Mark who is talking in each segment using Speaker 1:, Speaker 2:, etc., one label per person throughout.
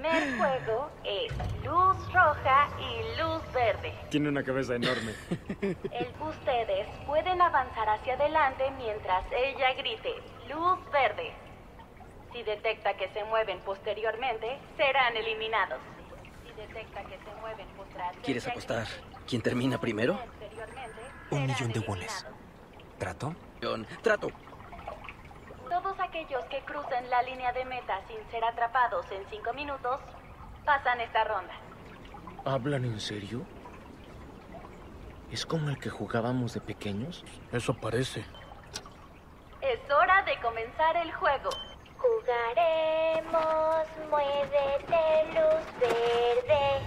Speaker 1: El primer juego es luz roja y luz verde.
Speaker 2: Tiene una cabeza enorme.
Speaker 1: ustedes pueden avanzar hacia adelante mientras ella grite luz verde. Si detecta que se mueven posteriormente, serán eliminados. Si detecta que se mueven posteriormente... ¿Quieres
Speaker 2: apostar? ¿Quién termina primero? Un millón de wones. ¿Trato? trato.
Speaker 1: Todos aquellos que crucen la línea de meta sin ser atrapados en cinco minutos pasan esta ronda. ¿Hablan en serio? ¿Es como el que jugábamos de pequeños? Eso parece. Es hora de comenzar el juego. Jugaremos, muévete, luz verde.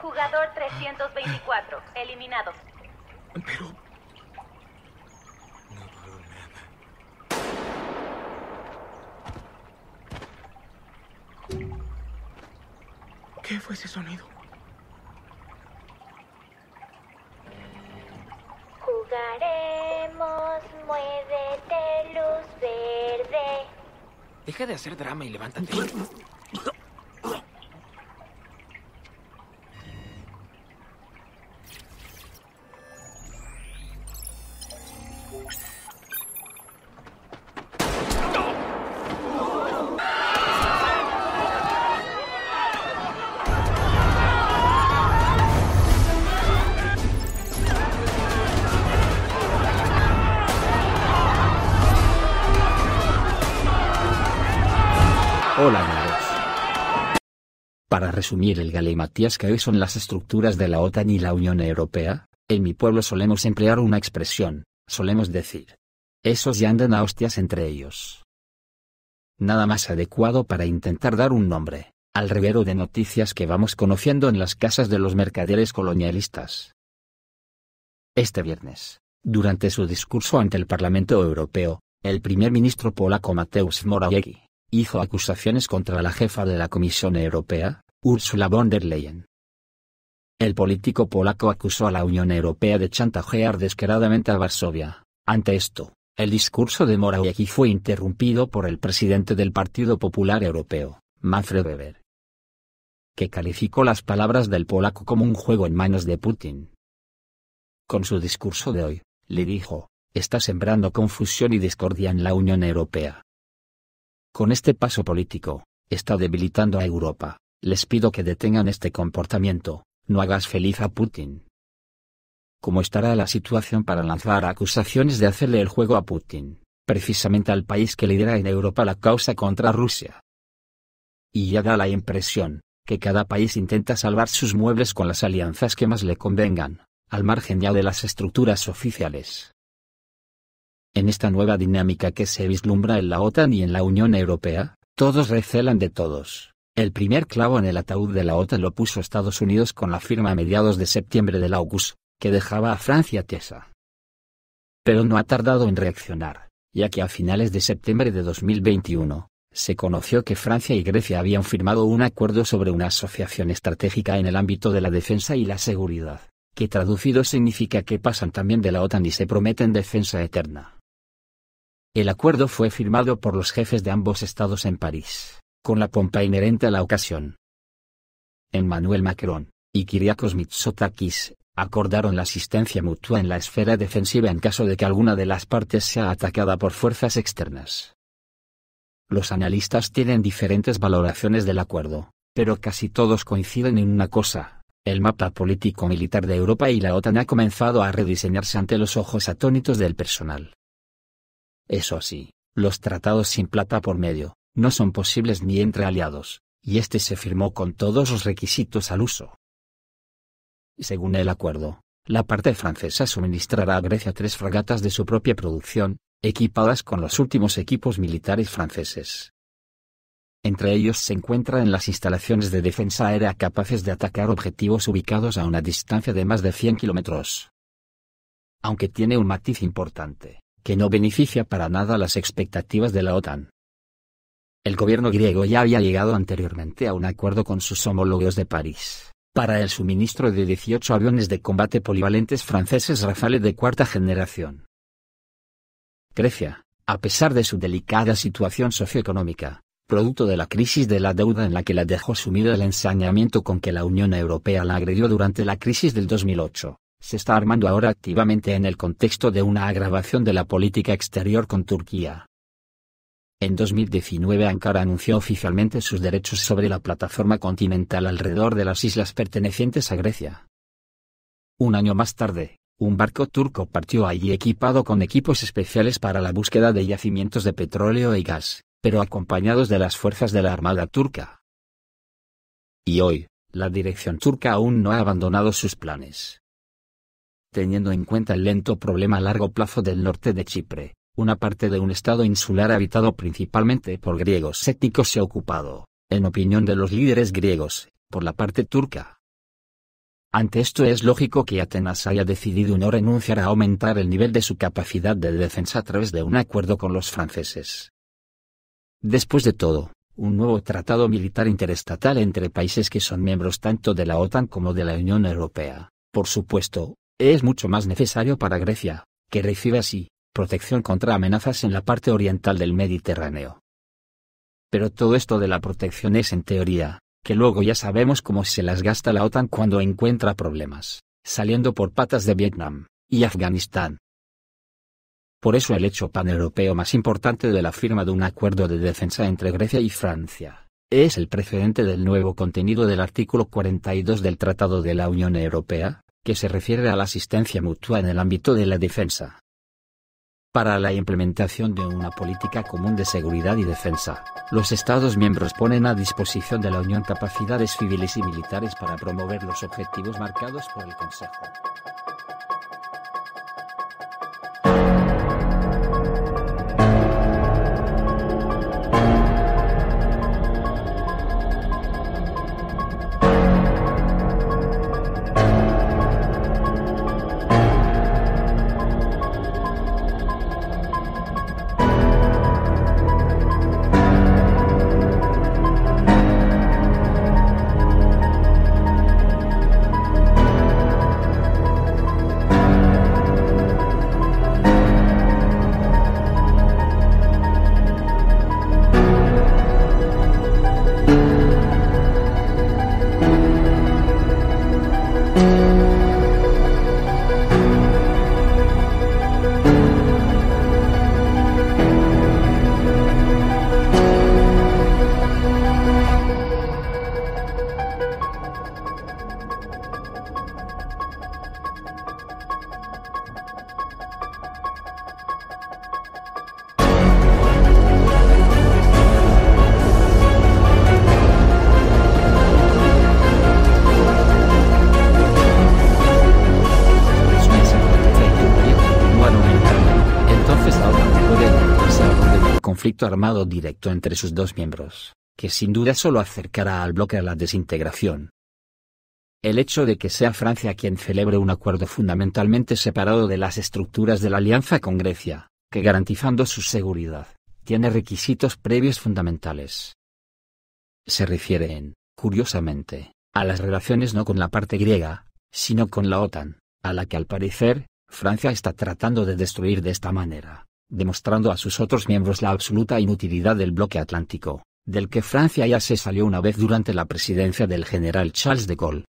Speaker 1: Jugador 324, eliminado. Pero, ¿Qué fue ese sonido? Jugaremos, muévete, luz verde.
Speaker 2: Deja de hacer drama y levántate. Para resumir el galimatías que hoy son las estructuras de la OTAN y la Unión Europea, en mi pueblo solemos emplear una expresión, solemos decir. Esos ya andan a hostias entre ellos. Nada más adecuado para intentar dar un nombre, al revero de noticias que vamos conociendo en las casas de los mercaderes colonialistas. Este viernes, durante su discurso ante el Parlamento Europeo, el primer ministro polaco Mateusz Morawiecki hizo acusaciones contra la jefa de la Comisión Europea, Ursula von der Leyen. El político polaco acusó a la Unión Europea de chantajear descaradamente a Varsovia. Ante esto, el discurso de Morawiecki fue interrumpido por el presidente del Partido Popular Europeo, Manfred Weber, que calificó las palabras del polaco como un juego en manos de Putin. Con su discurso de hoy, le dijo, está sembrando confusión y discordia en la Unión Europea. Con este paso político, está debilitando a Europa. Les pido que detengan este comportamiento, no hagas feliz a Putin. ¿Cómo estará la situación para lanzar acusaciones de hacerle el juego a Putin, precisamente al país que lidera en Europa la causa contra Rusia? Y ya da la impresión, que cada país intenta salvar sus muebles con las alianzas que más le convengan, al margen ya de las estructuras oficiales. En esta nueva dinámica que se vislumbra en la OTAN y en la Unión Europea, todos recelan de todos. El primer clavo en el ataúd de la OTAN e lo puso Estados Unidos con la firma a mediados de septiembre del August, que dejaba a Francia tesa. Pero no ha tardado en reaccionar, ya que a finales de septiembre de 2021, se conoció que Francia y Grecia habían firmado un acuerdo sobre una asociación estratégica en el ámbito de la defensa y la seguridad, que traducido significa que pasan también de la OTAN e y se prometen defensa eterna. El acuerdo fue firmado por los jefes de ambos estados en París con la pompa inherente a la ocasión. Emmanuel Macron y Kyriakos Mitsotakis acordaron la asistencia mutua en la esfera defensiva en caso de que alguna de las partes sea atacada por fuerzas externas. Los analistas tienen diferentes valoraciones del acuerdo, pero casi todos coinciden en una cosa, el mapa político-militar de Europa y la OTAN ha comenzado a rediseñarse ante los ojos atónitos del personal. Eso sí, los tratados sin plata por medio, no son posibles ni entre aliados, y este se firmó con todos los requisitos al uso. Según el acuerdo, la parte francesa suministrará a Grecia tres fragatas de su propia producción, equipadas con los últimos equipos militares franceses. Entre ellos se encuentran las instalaciones de defensa aérea capaces de atacar objetivos ubicados a una distancia de más de 100 kilómetros. Aunque tiene un matiz importante, que no beneficia para nada las expectativas de la OTAN. El gobierno griego ya había llegado anteriormente a un acuerdo con sus homólogos de París, para el suministro de 18 aviones de combate polivalentes franceses Rafale de cuarta generación. Grecia, a pesar de su delicada situación socioeconómica, producto de la crisis de la deuda en la que la dejó sumida el ensañamiento con que la Unión Europea la agredió durante la crisis del 2008, se está armando ahora activamente en el contexto de una agravación de la política exterior con Turquía, en 2019 Ankara anunció oficialmente sus derechos sobre la plataforma continental alrededor de las islas pertenecientes a Grecia. Un año más tarde, un barco turco partió allí equipado con equipos especiales para la búsqueda de yacimientos de petróleo y gas, pero acompañados de las fuerzas de la Armada turca. Y hoy, la dirección turca aún no ha abandonado sus planes. Teniendo en cuenta el lento problema a largo plazo del norte de Chipre, una parte de un estado insular habitado principalmente por griegos étnicos y ocupado, en opinión de los líderes griegos, por la parte turca. Ante esto es lógico que Atenas haya decidido no renunciar a aumentar el nivel de su capacidad de defensa a través de un acuerdo con los franceses. Después de todo, un nuevo tratado militar interestatal entre países que son miembros tanto de la OTAN como de la Unión Europea, por supuesto, es mucho más necesario para Grecia, que recibe así, protección contra amenazas en la parte oriental del Mediterráneo. Pero todo esto de la protección es en teoría, que luego ya sabemos cómo se las gasta la OTAN cuando encuentra problemas, saliendo por patas de Vietnam y Afganistán. Por eso el hecho paneuropeo más importante de la firma de un acuerdo de defensa entre Grecia y Francia es el precedente del nuevo contenido del artículo 42 del Tratado de la Unión Europea, que se refiere a la asistencia mutua en el ámbito de la defensa para la implementación de una política común de seguridad y defensa, los Estados miembros ponen a disposición de la Unión capacidades civiles y militares para promover los objetivos marcados por el Consejo. conflicto armado directo entre sus dos miembros, que sin duda solo acercará al bloque a la desintegración. El hecho de que sea Francia quien celebre un acuerdo fundamentalmente separado de las estructuras de la alianza con Grecia, que garantizando su seguridad, tiene requisitos previos fundamentales. Se refieren, curiosamente, a las relaciones no con la parte griega, sino con la OTAN, a la que al parecer, Francia está tratando de destruir de esta manera demostrando a sus otros miembros la absoluta inutilidad del bloque atlántico, del que Francia ya se salió una vez durante la presidencia del general Charles de Gaulle.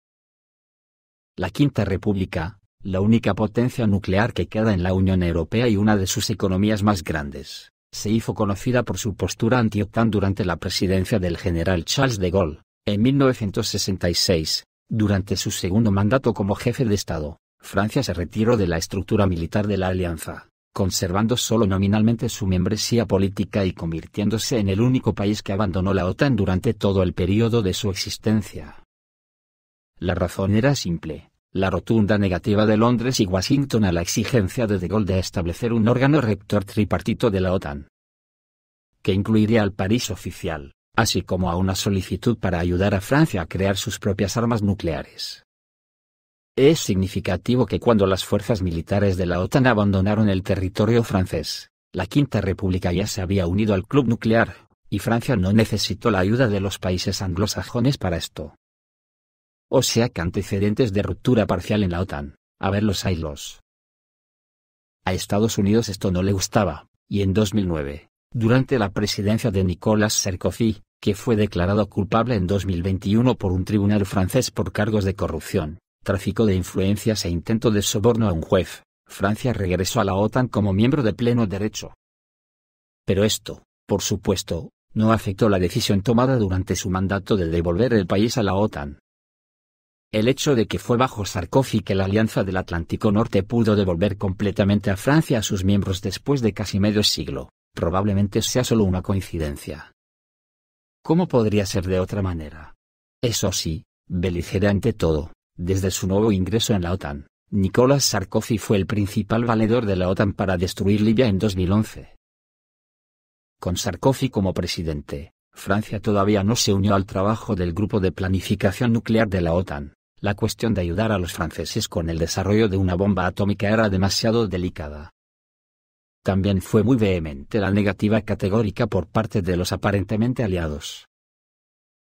Speaker 2: La Quinta República, la única potencia nuclear que queda en la Unión Europea y una de sus economías más grandes, se hizo conocida por su postura anti-OTAN durante la presidencia del general Charles de Gaulle, en 1966, durante su segundo mandato como jefe de Estado. Francia se retiró de la estructura militar de la alianza, conservando solo nominalmente su membresía política y convirtiéndose en el único país que abandonó la OTAN durante todo el periodo de su existencia. La razón era simple, la rotunda negativa de Londres y Washington a la exigencia de De Gaulle de establecer un órgano rector tripartito de la OTAN, que incluiría al París oficial, así como a una solicitud para ayudar a Francia a crear sus propias armas nucleares. Es significativo que cuando las fuerzas militares de la OTAN abandonaron el territorio francés, la Quinta República ya se había unido al club nuclear, y Francia no necesitó la ayuda de los países anglosajones para esto. O sea que antecedentes de ruptura parcial en la OTAN, a ver los ailos. A Estados Unidos esto no le gustaba, y en 2009, durante la presidencia de Nicolas Sarkozy, que fue declarado culpable en 2021 por un tribunal francés por cargos de corrupción, tráfico de influencias e intento de soborno a un juez, Francia regresó a la OTAN como miembro de pleno derecho. Pero esto, por supuesto, no afectó la decisión tomada durante su mandato de devolver el país a la OTAN. El hecho de que fue bajo Sarkozy que la Alianza del Atlántico Norte pudo devolver completamente a Francia a sus miembros después de casi medio siglo, probablemente sea solo una coincidencia. ¿Cómo podría ser de otra manera? Eso sí, beligerante todo, desde su nuevo ingreso en la OTAN, Nicolás Sarkozy fue el principal valedor de la OTAN para destruir Libia en 2011. Con Sarkozy como presidente, Francia todavía no se unió al trabajo del Grupo de Planificación Nuclear de la OTAN. La cuestión de ayudar a los franceses con el desarrollo de una bomba atómica era demasiado delicada. También fue muy vehemente la negativa categórica por parte de los aparentemente aliados.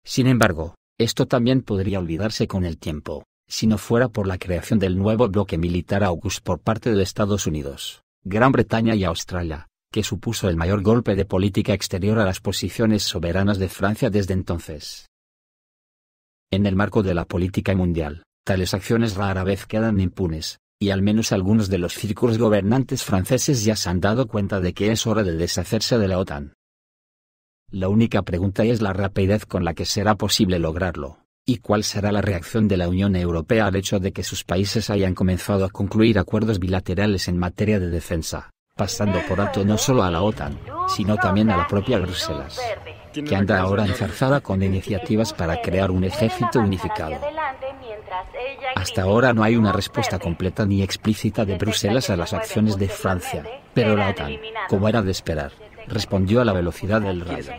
Speaker 2: Sin embargo, esto también podría olvidarse con el tiempo si no fuera por la creación del nuevo bloque militar AUKUS por parte de Estados Unidos, Gran Bretaña y Australia, que supuso el mayor golpe de política exterior a las posiciones soberanas de Francia desde entonces. En el marco de la política mundial, tales acciones rara vez quedan impunes, y al menos algunos de los círculos gobernantes franceses ya se han dado cuenta de que es hora de deshacerse de la OTAN. La única pregunta es la rapidez con la que será posible lograrlo y cuál será la reacción de la Unión Europea al hecho de que sus países hayan comenzado a concluir acuerdos bilaterales en materia de defensa, pasando por alto no solo a la OTAN, sino también a la propia Bruselas, que anda ahora enzarzada con iniciativas para crear un ejército unificado. Hasta ahora no hay una respuesta completa ni explícita de Bruselas a las acciones de Francia, pero la OTAN, como era de esperar, respondió a la velocidad del rayo.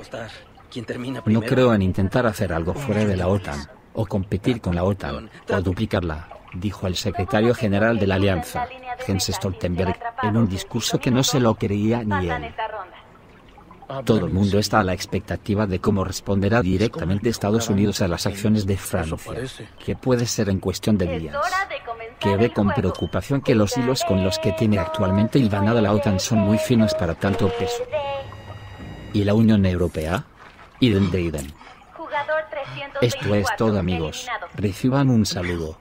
Speaker 2: No creo en intentar hacer algo fuera de la OTAN o competir con la OTAN o duplicarla, dijo el secretario general de la Alianza, Jens Stoltenberg, en un discurso que no se lo creía ni él. Todo el mundo está a la expectativa de cómo responderá directamente Estados Unidos a las acciones de Francia, que puede ser en cuestión de días. Que ve con preocupación que los hilos con los que tiene actualmente hilvanada la OTAN son muy finos para tanto peso. ¿Y la Unión Europea? Iden Jugador Esto es todo amigos. Reciban un saludo.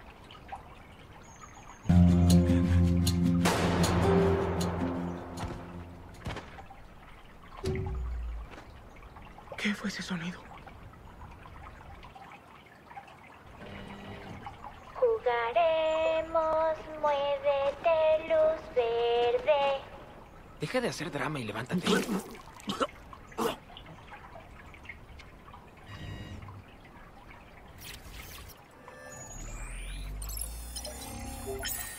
Speaker 1: ¿Qué fue ese sonido? Jugaremos, muévete, luz verde.
Speaker 2: Deja de hacer drama y levántate. Thank you.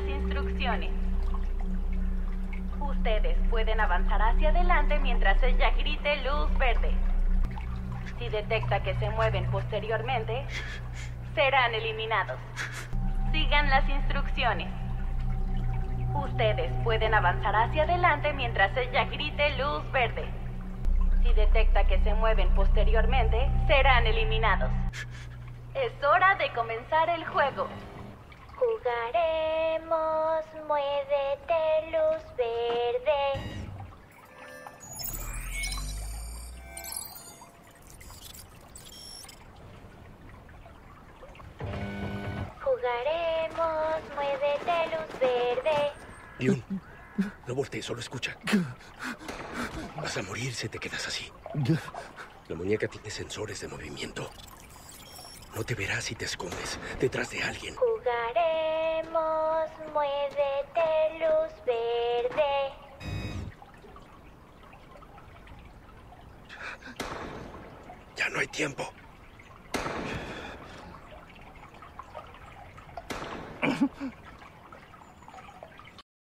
Speaker 1: las instrucciones. Ustedes pueden avanzar hacia adelante mientras ella grite luz verde. Si detecta que se mueven posteriormente, serán eliminados. Sigan las instrucciones. Ustedes pueden avanzar hacia adelante mientras ella grite luz verde. Si detecta que se mueven posteriormente, serán eliminados. Es hora de comenzar el juego. Jugaremos, muévete luz verde. Jugaremos, muévete luz verde.
Speaker 2: Dion, no voltees, solo escucha. Vas a morir si te quedas así. La muñeca tiene sensores de movimiento. No te verás si te escondes detrás de alguien
Speaker 1: jugaremos, muévete luz verde.
Speaker 2: Ya no hay tiempo.